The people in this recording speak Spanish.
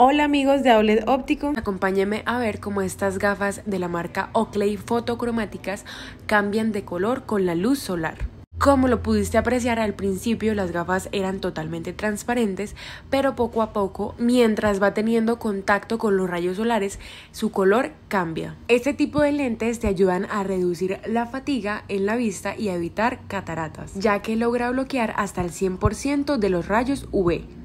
Hola amigos de OLED Óptico, acompáñenme a ver cómo estas gafas de la marca Oakley fotocromáticas cambian de color con la luz solar. Como lo pudiste apreciar al principio, las gafas eran totalmente transparentes, pero poco a poco, mientras va teniendo contacto con los rayos solares, su color cambia. Este tipo de lentes te ayudan a reducir la fatiga en la vista y a evitar cataratas, ya que logra bloquear hasta el 100% de los rayos UV.